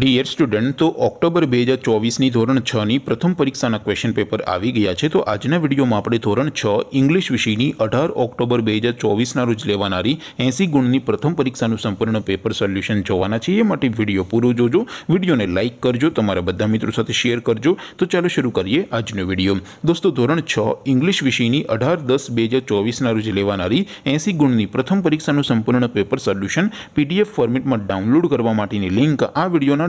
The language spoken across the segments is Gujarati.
डीयर स्टूडेंट तो अक्टूबर 2024 ની ધોરણ 6 ની પ્રથમ પરીક્ષાનું ક્વેશ્ચન પેપર આવી ગયું છે તો આજના વિડિયોમાં આપણે ધોરણ 6 ઇંગ્લિશ વિષયની 18 ઓક્ટોબર 2024 ના રોજ લેવાણારી 80 ગુણની પ્રથમ પરીક્ષાનું સંપૂર્ણ પેપર સોલ્યુશન જોવાના છીએ માટે વિડિયો પૂરો જોજો વિડિયોને લાઈક કરજો તમારા બધા મિત્રો સાથે શેર કરજો તો ચાલો શરુ કરીએ આજનો વિડિયો દોસ્તો ધોરણ 6 ઇંગ્લિશ વિષયની 18 10 2024 ના રોજ લેવાણારી 80 ગુણની પ્રથમ પરીક્ષાનું સંપૂર્ણ પેપર સોલ્યુશન PDF ફોર્મેટમાં ડાઉનલોડ કરવા માટેની લિંક આ વિડિયોના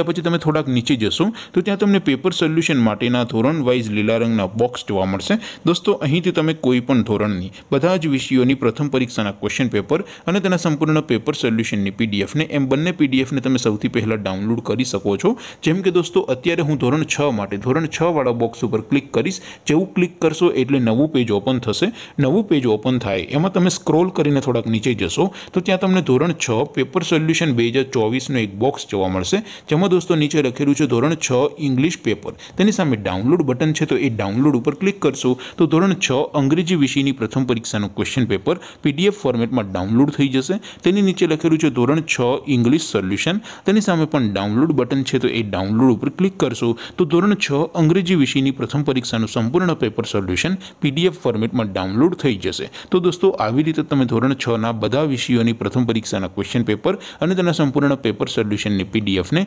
ગયા પછી તમે થોડાક નીચે જશો તો ત્યાં તમને પેપર સોલ્યુશન માટેના ધોરણ વાઇઝ લીલા રંગના બોક્સ જોવા મળશે દોસ્તો અહીંથી તમે કોઈ પણ ધોરણની બધા જ વિષયોની પ્રથમ પરીક્ષાના ક્વેશ્ચન પેપર અને તેના સંપૂર્ણ પેપર સોલ્યુશનની પીડીએફને એમ બંને પીડીએફને તમે સૌથી પહેલાં ડાઉનલોડ કરી શકો છો જેમ કે દોસ્તો અત્યારે હું ધોરણ છ માટે ધોરણ છ વાળા બોક્સ ઉપર ક્લિક કરીશ જેવું ક્લિક કરશો એટલે નવું પેજ ઓપન થશે નવું પેજ ઓપન થાય એમાં તમે સ્ક્રોલ કરીને થોડાક નીચે જશો તો ત્યાં તમને ધોરણ છ પેપર સોલ્યુશન બે હજાર ચોવીસનો એક બોક્સ જોવા મળશે જેમાં જેમાં દોસ્તો નીચે લખેલું છે ધોરણ છ ઇંગ્લિશ પેપર તેની સામે ડાઉનલોડ બટન છે તો એ ડાઉનલોડ ઉપર ક્લિક કરશો તો ધોરણ છ અંગ્રેજી વિષયની પ્રથમ પરીક્ષાનું ક્વેશ્ચન પેપર પીડીએફ ફોર્મેટમાં ડાઉનલોડ થઈ જશે તેની નીચે લખેલું છે ધોરણ છ ઇંગ્લિશ સોલ્યુશન તેની સામે પણ ડાઉનલોડ બટન છે તો એ ડાઉનલોડ ઉપર ક્લિક કરશો તો ધોરણ છ અંગ્રેજી વિષયની પ્રથમ પરીક્ષાનું સંપૂર્ણ પેપર સોલ્યુશન પીડીએફ ફોર્મેટમાં ડાઉનલોડ થઈ જશે તો દોસ્તો આવી રીતે તમે ધોરણ છના બધા વિષયોની પ્રથમ પરીક્ષાના ક્વેશ્ચન પેપર અને તેના સંપૂર્ણ પેપર સોલ્યુશનની પીડીએફને